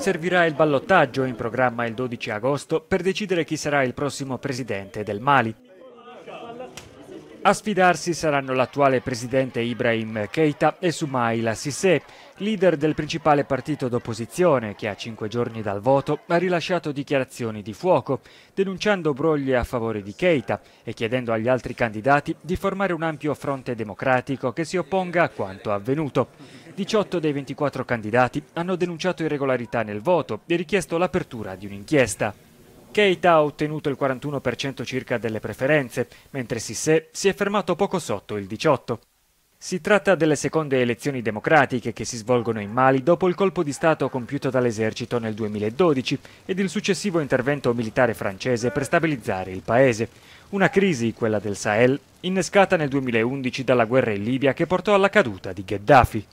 Servirà il ballottaggio in programma il 12 agosto per decidere chi sarà il prossimo presidente del Mali. A sfidarsi saranno l'attuale presidente Ibrahim Keita e Sumaila Sissé, leader del principale partito d'opposizione che a cinque giorni dal voto ha rilasciato dichiarazioni di fuoco, denunciando brogli a favore di Keita e chiedendo agli altri candidati di formare un ampio fronte democratico che si opponga a quanto avvenuto. 18 dei 24 candidati hanno denunciato irregolarità nel voto e richiesto l'apertura di un'inchiesta. Keita ha ottenuto il 41% circa delle preferenze, mentre Sissé si è fermato poco sotto il 18%. Si tratta delle seconde elezioni democratiche che si svolgono in Mali dopo il colpo di Stato compiuto dall'esercito nel 2012 ed il successivo intervento militare francese per stabilizzare il paese. Una crisi, quella del Sahel, innescata nel 2011 dalla guerra in Libia che portò alla caduta di Gheddafi.